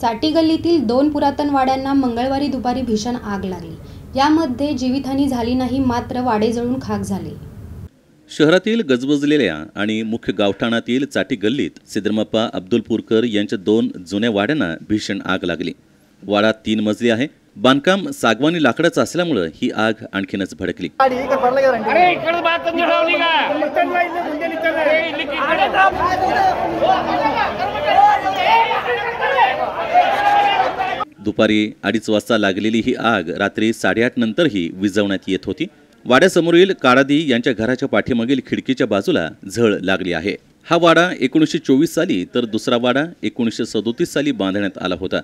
चाटी गल्लीतील दोन पुरातन वाड्यांना मंगळवारी दुपारी भीषण आग लागली यामध्ये जीवितहानी झाली नाही मात्र वाडे जळून खाक झाले शहरातील गजबजलेल्या आणि मुख्य गावठाणातील चाटी गल्लीत सिद्धरमप्पा अब्दुलपूरकर यांच्या दोन जुन्या वाड्यांना भीषण आग लागली वाडा तीन मजली आहे बांधकाम सागवानी लाकडाचं असल्यामुळं ही आग आणखीनच भडकली दुपारी अडीच वाजता लागलेली ही आग रात्री साडेआठ नंतरही विजवण्यात येत होती वाड्यासमोरील काळादी यांच्या घराच्या पाठीमागील खिडकीच्या बाजूला झळ लागली आहे हा वाडा एकोणीसशे चोवीस साली तर दुसरा वाडा एकोणीसशे सदोतीस साली बांधण्यात आला होता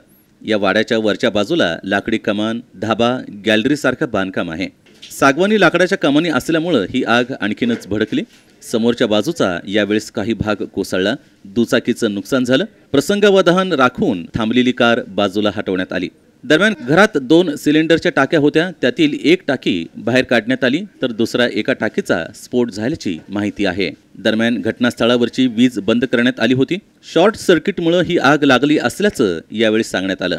या वाड्याच्या वरच्या बाजूला लाकडी कमान धाबा गॅलरीसारखं बांधकाम आहे सागवानी लाकडाच्या कमानी असल्यामुळं ही आग आणखीनच भडकली समोरच्या बाजूचा यावेळेस काही भाग कोसळला दुचाकीचं नुकसान झालं प्रसंगावधान राखून थांबलेली कार बाजूला हटवण्यात आली दरम्यान घरात दोन सिलेंडरच्या टाक्या होत्या त्यातील एक टाकी बाहेर काढण्यात आली तर दुसरा एका टाकीचा स्फोट झाल्याची माहिती आहे दरम्यान घटनास्थळावरची वीज बंद करण्यात आली होती शॉर्ट सर्किटमुळे ही आग लागली असल्याचं यावेळी सांगण्यात आलं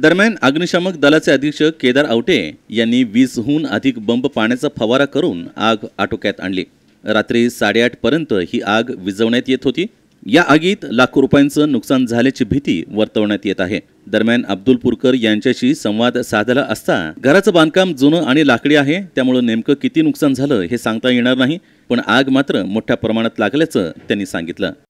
दरम्यान अग्निशामक दलाचे अधीक्षक केदार आवटे यांनी वीसहून अधिक बंब पाण्याचा फवारा करून आग आटोक्यात आणली रात्री साडेआठपर्यंत ही आग विजवण्यात येत होती या आगीत लाखो रुपयांचं नुकसान झाल्याची भीती वर्तवण्यात येत आहे दरम्यान पुरकर यांच्याशी संवाद साधला असता घराचं बांधकाम जुनं आणि लाकडी आहे त्यामुळं नेमकं किती नुकसान झालं हे सांगता येणार नाही पण आग मात्र मोठ्या प्रमाणात लागल्याचं त्यांनी सांगितलं